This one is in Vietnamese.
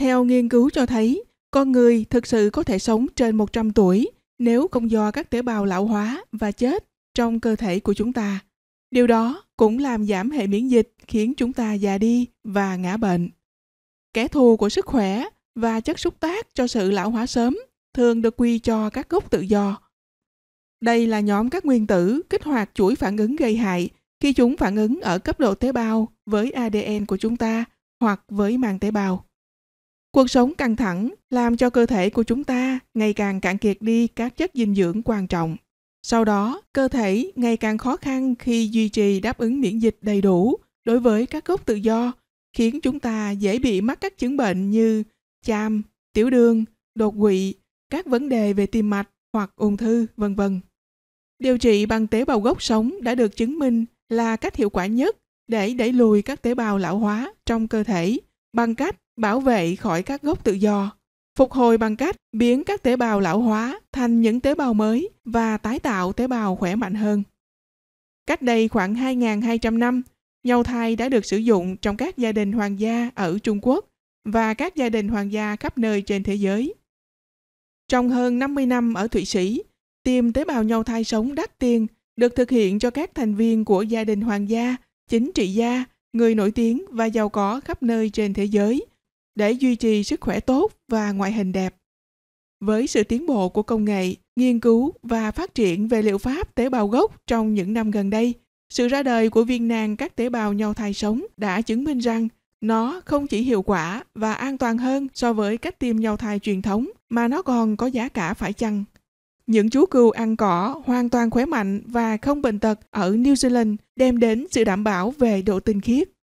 Theo nghiên cứu cho thấy, con người thực sự có thể sống trên 100 tuổi nếu không do các tế bào lão hóa và chết trong cơ thể của chúng ta. Điều đó cũng làm giảm hệ miễn dịch khiến chúng ta già đi và ngã bệnh. Kẻ thù của sức khỏe và chất xúc tác cho sự lão hóa sớm thường được quy cho các gốc tự do. Đây là nhóm các nguyên tử kích hoạt chuỗi phản ứng gây hại khi chúng phản ứng ở cấp độ tế bào với ADN của chúng ta hoặc với màng tế bào. Cuộc sống căng thẳng làm cho cơ thể của chúng ta ngày càng cạn kiệt đi các chất dinh dưỡng quan trọng. Sau đó, cơ thể ngày càng khó khăn khi duy trì đáp ứng miễn dịch đầy đủ đối với các gốc tự do, khiến chúng ta dễ bị mắc các chứng bệnh như chàm, tiểu đường, đột quỵ, các vấn đề về tim mạch hoặc ung thư, vân vân. Điều trị bằng tế bào gốc sống đã được chứng minh là cách hiệu quả nhất để đẩy lùi các tế bào lão hóa trong cơ thể bằng cách bảo vệ khỏi các gốc tự do, phục hồi bằng cách biến các tế bào lão hóa thành những tế bào mới và tái tạo tế bào khỏe mạnh hơn. Cách đây khoảng 2.200 năm, nhau thai đã được sử dụng trong các gia đình hoàng gia ở Trung Quốc và các gia đình hoàng gia khắp nơi trên thế giới. Trong hơn 50 năm ở Thụy Sĩ, tiêm tế bào nhau thai sống đắt tiền được thực hiện cho các thành viên của gia đình hoàng gia, chính trị gia, người nổi tiếng và giàu có khắp nơi trên thế giới để duy trì sức khỏe tốt và ngoại hình đẹp. Với sự tiến bộ của công nghệ, nghiên cứu và phát triển về liệu pháp tế bào gốc trong những năm gần đây, sự ra đời của viên nang các tế bào nhau thai sống đã chứng minh rằng nó không chỉ hiệu quả và an toàn hơn so với cách tiêm nhau thai truyền thống mà nó còn có giá cả phải chăng. Những chú cừu ăn cỏ hoàn toàn khỏe mạnh và không bệnh tật ở New Zealand đem đến sự đảm bảo về độ tinh khiết.